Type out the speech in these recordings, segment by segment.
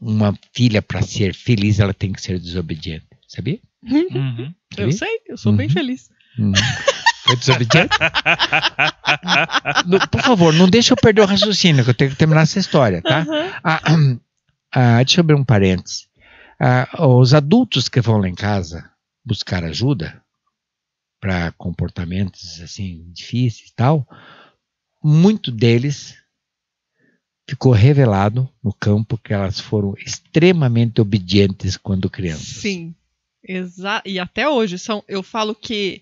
uma filha, para ser feliz, ela tem que ser desobediente. Sabia? Uhum. Sabia? Eu sei, eu sou uhum. bem feliz. Uhum. Foi desobediente? por favor, não deixa eu perder o raciocínio, que eu tenho que terminar essa história, tá? Uhum. Ah, ah, ah deixa eu abrir um parênteses. Ah, os adultos que vão lá em casa buscar ajuda para comportamentos assim difíceis e tal, muito deles ficou revelado no campo que elas foram extremamente obedientes quando crianças. Sim, exa e até hoje são. Eu falo que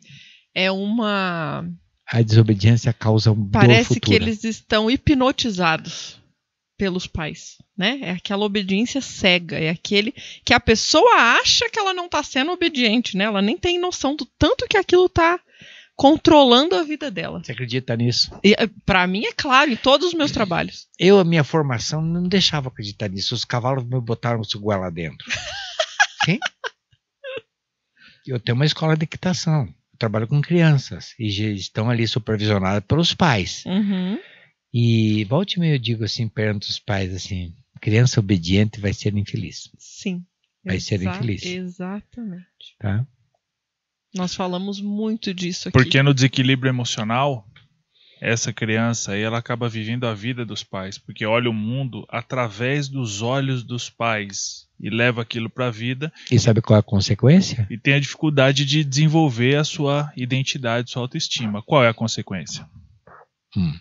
é uma. A desobediência causa um Parece que eles estão hipnotizados pelos pais, né? É aquela obediência cega, é aquele que a pessoa acha que ela não está sendo obediente, né? Ela nem tem noção do tanto que aquilo está controlando a vida dela. Você acredita nisso? Eh, Para mim é claro, em todos os meus trabalhos. Eu, a minha formação, não deixava acreditar nisso. Os cavalos me botaram o goela lá dentro. Sim? Eu tenho uma escola de equitação. Eu trabalho com crianças e estão ali supervisionadas pelos pais. Uhum. E volte me eu digo assim, perante os pais assim, criança obediente vai ser infeliz. Sim. Vai ser infeliz. Exatamente. Tá? Nós falamos muito disso aqui. Porque no desequilíbrio emocional, essa criança aí, ela acaba vivendo a vida dos pais, porque olha o mundo através dos olhos dos pais e leva aquilo para a vida. E sabe qual é a consequência? E tem a dificuldade de desenvolver a sua identidade, sua autoestima. Qual é a consequência? Hum.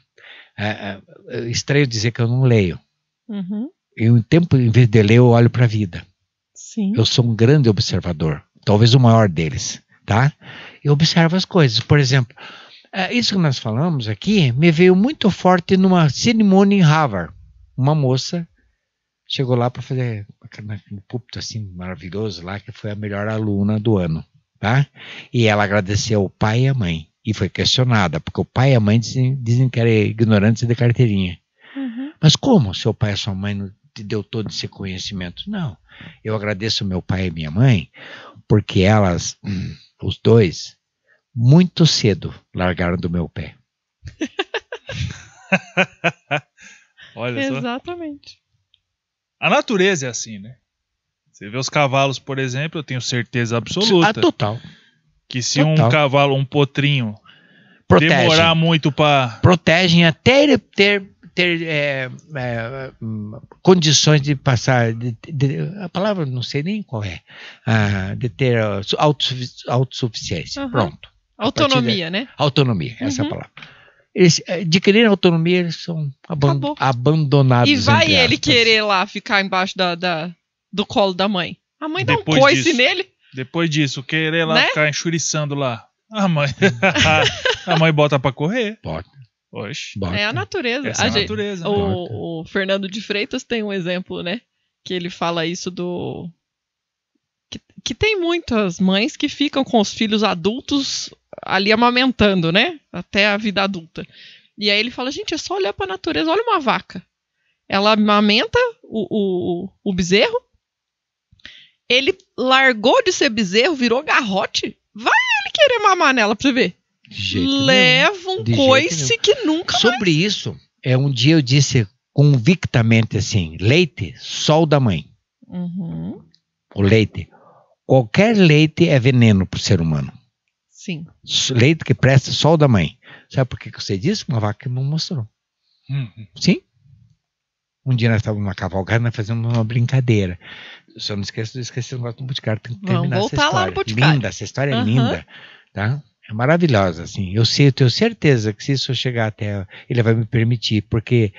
É, é, é estranho dizer que eu não leio. Uhum. Eu, em tempo, em vez de ler, eu olho para a vida. Sim. Eu sou um grande observador, talvez o maior deles tá? Eu observo as coisas. Por exemplo, é, isso que nós falamos aqui me veio muito forte numa cerimônia em Harvard. Uma moça chegou lá para fazer né, um púlpito assim maravilhoso lá, que foi a melhor aluna do ano, tá? E ela agradeceu o pai e a mãe. E foi questionada, porque o pai e a mãe dizem, dizem que era ignorante de carteirinha. Uhum. Mas como seu pai e sua mãe não te deu todo esse conhecimento. Não. Eu agradeço meu pai e minha mãe, porque elas, hum, os dois, muito cedo largaram do meu pé. Olha Exatamente. A natureza é assim, né? Você vê os cavalos, por exemplo, eu tenho certeza absoluta. Ah, total. Que se total. um cavalo, um potrinho, Protege. demorar muito para. Protegem até ele ter ter é, é, condições de passar, de, de, a palavra não sei nem qual é, ah, de ter autossufici autossuficiência. Uhum. Pronto. Autonomia, da, né? Autonomia, essa é uhum. palavra. Eles é, querer autonomia, eles são aban abandonados. E vai ele querer lá ficar embaixo da, da, do colo da mãe? A mãe dá depois um coice disso, nele. Depois disso, querer lá né? ficar enxuriçando lá. A mãe, a mãe bota pra correr. Bota. Oxe. É a natureza. Essa é a gente, natureza. O, né? o, Fernando de Freitas tem um exemplo, né? Que ele fala isso do. Que, que tem muitas mães que ficam com os filhos adultos ali amamentando, né? Até a vida adulta. E aí ele fala: gente, é só olhar para a natureza. Olha uma vaca. Ela amamenta o, o, o bezerro. Ele largou de ser bezerro, virou garrote. Vai ele querer mamar nela pra você ver levam coisa coice que nunca Sobre mais... isso, é um dia eu disse convictamente assim: leite, sol da mãe. Uhum. O leite. Qualquer leite é veneno para o ser humano. Sim. Leite que presta sol da mãe. Sabe por que você disse? Uma vaca não mostrou. Uhum. Sim? Um dia nós estávamos numa cavalgada, nós fazíamos uma brincadeira. Só não esqueça de esquecer o negócio do Boticário. Tem que Vamos terminar essa história. Lá no Boticário. Linda, essa história uhum. é linda. Tá? é maravilhosa, assim. Eu, sei, eu tenho certeza que se isso chegar até ele vai me permitir, porque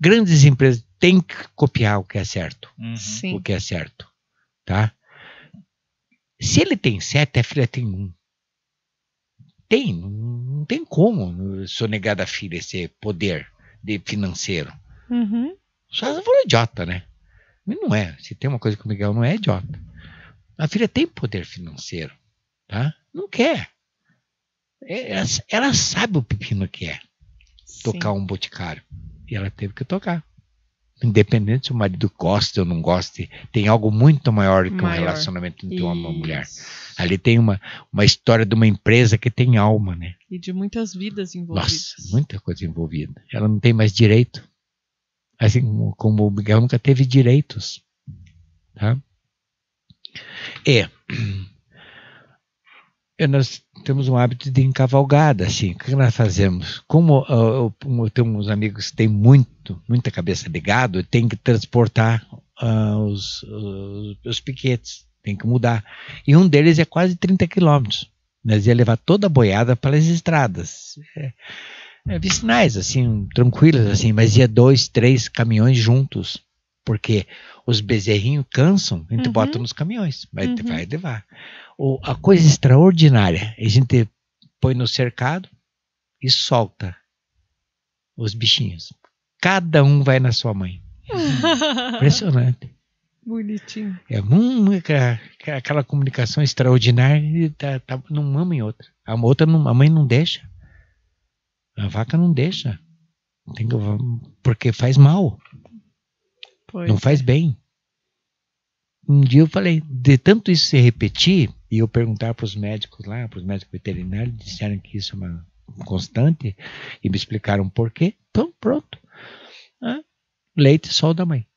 grandes empresas têm que copiar o que é certo, uhum. o que é certo, tá? Se ele tem sete, a filha tem um. Tem, não tem como sonegar da filha esse poder de financeiro. Uhum. Só se for idiota, né? não é. Se tem uma coisa com o Miguel não é idiota. A filha tem poder financeiro, tá? Não quer. É, ela, ela sabe o pepino que é tocar Sim. um boticário. E ela teve que tocar. Independente se o marido gosta ou não gosta, tem algo muito maior que maior. um relacionamento entre Isso. uma mulher. Ali tem uma, uma história de uma empresa que tem alma, né? E de muitas vidas envolvidas. Nossa, muita coisa envolvida. Ela não tem mais direito. Assim como o Miguel nunca teve direitos. Tá? É nós temos um hábito de encavalgada, assim. O que nós fazemos? Como uh, eu tenho uns amigos que têm muito, muita cabeça de gado, tem que transportar uh, os, os, os, piquetes, tem que mudar. E um deles é quase 30 quilômetros. Nós ia levar toda a boiada para as estradas. É, é, vicinais, assim, tranquilas, assim, mas ia dois, três caminhões juntos porque os bezerrinhos cansam, a gente uhum. bota nos caminhões, mas uhum. vai levar o, a coisa extraordinária. A gente põe no cercado e solta os bichinhos. Cada um vai na sua mãe. Impressionante. Bonitinho. É um, é aquela comunicação extraordinária tá, tá numa mama em outra. A outra a mãe não deixa. A vaca não deixa. Tem que, porque faz mal. Pois. Não faz é. bem. Um dia eu falei, de tanto isso se repetir, e eu perguntar para os médicos lá, para os médicos veterinários, disseram que isso é uma constante e me explicaram por quê. Então, pronto. Ah, leite e sol da mãe.